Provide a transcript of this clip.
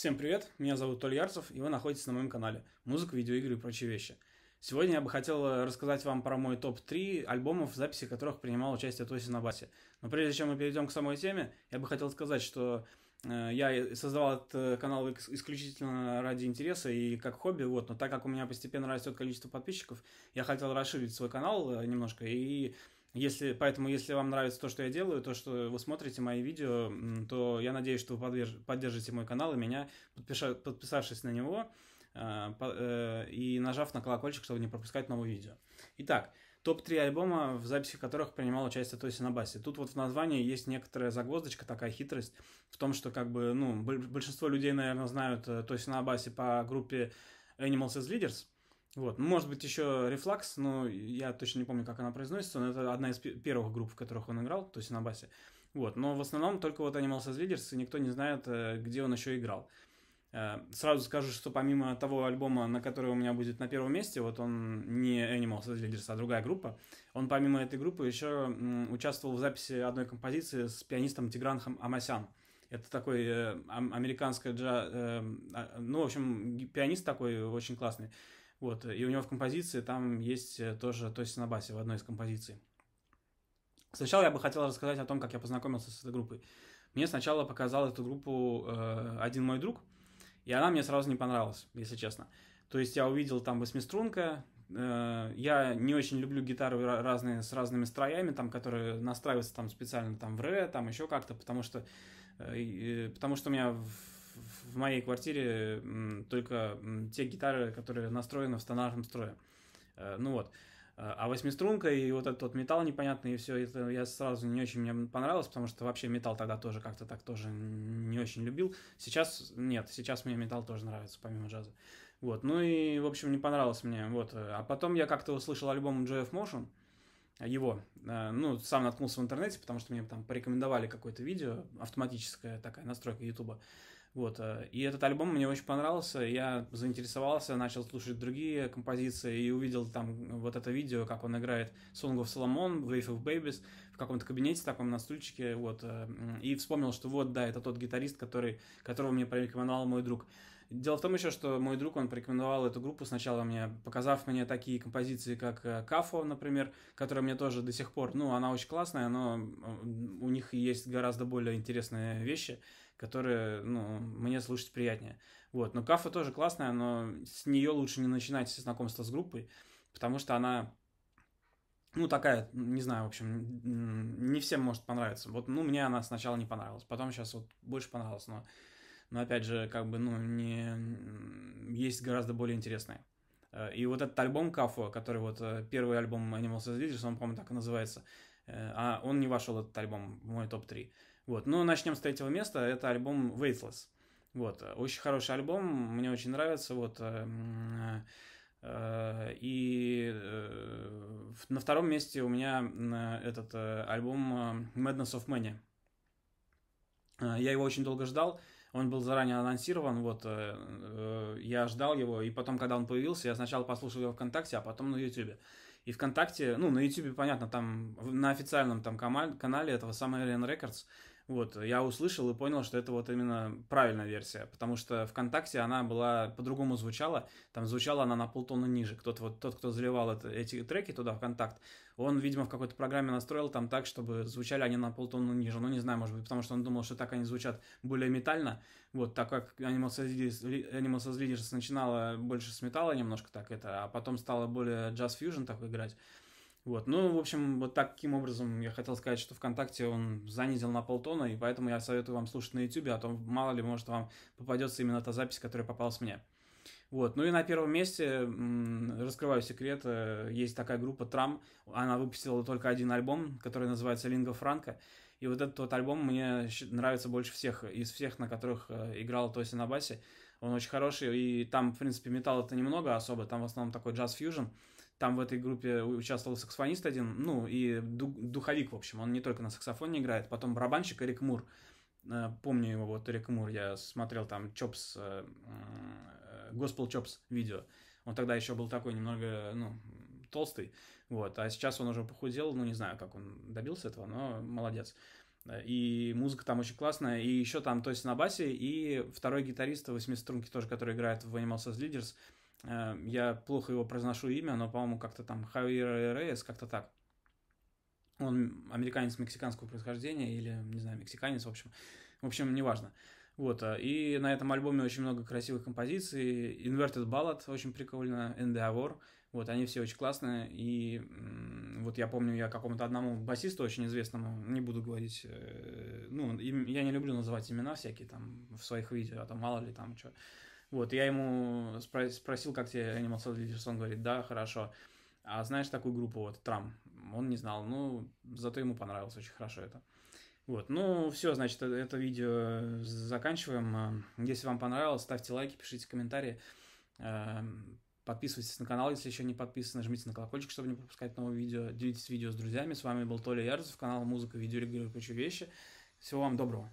Всем привет, меня зовут Толь Ярцев, и вы находитесь на моем канале «Музыка, видеоигры и прочие вещи». Сегодня я бы хотел э, рассказать вам про мой топ-3 альбомов, записи которых принимал участие Тоси на басе. Но прежде чем мы перейдем к самой теме, я бы хотел сказать, что э, я создавал этот э, канал исключительно ради интереса и как хобби, вот, но так как у меня постепенно растет количество подписчиков, я хотел расширить свой канал немножко и если, поэтому, если вам нравится то, что я делаю, то, что вы смотрите мои видео, то я надеюсь, что вы поддержите мой канал и меня, подпиша, подписавшись на него э, э, и нажав на колокольчик, чтобы не пропускать новые видео. Итак, топ-3 альбома, в записи которых принимал участие Тоси на басе. Тут вот в названии есть некоторая загвоздочка, такая хитрость, в том, что как бы, ну, большинство людей, наверное, знают э, Тоси на басе по группе Animals as Leaders – вот. Ну, может быть, еще рефлакс, но я точно не помню, как она произносится, но это одна из первых групп, в которых он играл, то есть на басе. Вот. Но в основном только вот Animals as Leaders, и никто не знает, э, где он еще играл. Э, сразу скажу, что помимо того альбома, на который у меня будет на первом месте, вот он не Animals as Leaders, а другая группа, он помимо этой группы еще участвовал в записи одной композиции с пианистом Тигранхом Амасян. Это такой э, американский джаз... Э, а, ну, в общем, пианист такой очень классный. Вот, и у него в композиции там есть э, тоже, то есть на басе в одной из композиций. Сначала я бы хотел рассказать о том, как я познакомился с этой группой. Мне сначала показал эту группу э, один мой друг, и она мне сразу не понравилась, если честно. То есть я увидел там восьмиструнка, э, я не очень люблю гитары разные, с разными строями, там, которые настраиваются там специально там в ре, там еще как-то, потому что, э, э, потому что у меня в в моей квартире только те гитары, которые настроены в стандартном строе. Э, ну вот. Э, а восьмиструнка и вот этот вот металл непонятный, и все это я сразу не очень мне понравилось, потому что вообще металл тогда тоже как-то так тоже не очень любил. Сейчас нет, сейчас мне металл тоже нравится, помимо джаза. Вот, ну и, в общем, не понравилось мне, вот. Э, а потом я как-то услышал альбом JF Motion, его, ну, сам наткнулся в интернете, потому что мне там порекомендовали какое-то видео, автоматическая такая настройка Ютуба. YouTube вот, э, и этот альбом мне очень понравился, я заинтересовался, начал слушать другие композиции и увидел там вот это видео, как он играет Song of Solomon, Wave of Babies в каком-то кабинете таком на стульчике, вот, э, и вспомнил, что вот, да, это тот гитарист, который, которого мне порекомендовал мой друг. Дело в том еще, что мой друг, он порекомендовал эту группу сначала мне, показав мне такие композиции, как э, Кафо, например, которая мне тоже до сих пор, ну, она очень классная, но у них есть гораздо более интересные вещи, которые, ну, мне слушать приятнее. Вот, но Кафо тоже классная, но с нее лучше не начинать знакомство с группой, потому что она ну, такая, не знаю, в общем, не всем может понравиться. Вот, ну, мне она сначала не понравилась, потом сейчас вот больше понравилась, но но опять же, как бы, ну, не... есть гораздо более интересные. Э, и вот этот альбом Кафо, который вот э, первый альбом Animals as Leaders, он, по-моему, так и называется, э, а он не вошел, этот альбом, в мой топ-3. Вот, но ну, начнем с третьего места, это альбом Weightless. Вот, очень хороший альбом, мне очень нравится, вот, и на втором месте у меня этот альбом Madness of Mania. Я его очень долго ждал, он был заранее анонсирован, вот, э, э, я ждал его, и потом, когда он появился, я сначала послушал его ВКонтакте, а потом на Ютубе. И ВКонтакте, ну, на Ютубе, понятно, там на официальном там канале этого самого Alien Records вот, я услышал и понял, что это вот именно правильная версия, потому что ВКонтакте она была по-другому звучала, там звучала она на полтона ниже. Кто-то вот тот, кто заливал это, эти треки туда ВКонтакт, он, видимо, в какой-то программе настроил там так, чтобы звучали они на полтона ниже. Ну, не знаю, может быть, потому что он думал, что так они звучат более метально. Вот, так как Animal Salidish начинала больше с металла немножко так это, а потом стала более джаз-фьюжн так играть. Вот, ну, в общем, вот таким образом я хотел сказать, что ВКонтакте он занизил на полтона, и поэтому я советую вам слушать на Ютубе, а то мало ли, может, вам попадется именно та запись, которая попалась мне. Вот. Ну и на первом месте, раскрываю секрет, э, есть такая группа Трам. Она выпустила только один альбом, который называется Линга Франко». И вот этот вот альбом мне нравится больше всех, из всех, на которых э, играл Тоси на басе. Он очень хороший, и там, в принципе, металла-то немного особо, там в основном такой джаз-фьюжн. Там в этой группе участвовал саксофонист один, ну и духовик, в общем, он не только на саксофоне играет, потом барабанщик Эрик Мур. Э, помню его, вот Эрик Мур, я смотрел там Чопс, э, э, Госпел Чопс видео. Он тогда еще был такой немного, ну, толстый, вот, а сейчас он уже похудел, ну, не знаю, как он добился этого, но молодец. И музыка там очень классная, и еще там, то есть на басе, и второй гитарист восьмиструнки тоже, который играет в Animal Sales Leaders, Эм, я плохо его произношу имя, но, по-моему, как-то там Хавьер Рейс, как-то так. Он американец мексиканского происхождения или, не знаю, мексиканец, в общем. В общем, неважно. Вот, э, и на этом альбоме очень много красивых композиций. Inverted Ballad очень прикольно, In The Hour. Вот, они все очень классные. И вот я помню, я какому-то одному басисту очень известному, не буду говорить, э, ну, им я не люблю называть имена всякие там в своих видео, а там мало ли там что. Вот, я ему спро- спросил, как тебе Animal Cell Leaders, он говорит, да, хорошо. А знаешь такую группу, вот, Трам? Он не знал, ну, зато ему понравилось очень хорошо это. Вот, ну, все, значит, э, это видео э, заканчиваем. Э, если вам понравилось, ставьте лайки, пишите комментарии. Эм, подписывайтесь на канал, если еще не подписаны, жмите на колокольчик, чтобы не пропускать новые видео. Делитесь видео с друзьями. С вами был Толя Ярцев, канал Музыка, Видео, Регулирующие вещи. Всего вам доброго.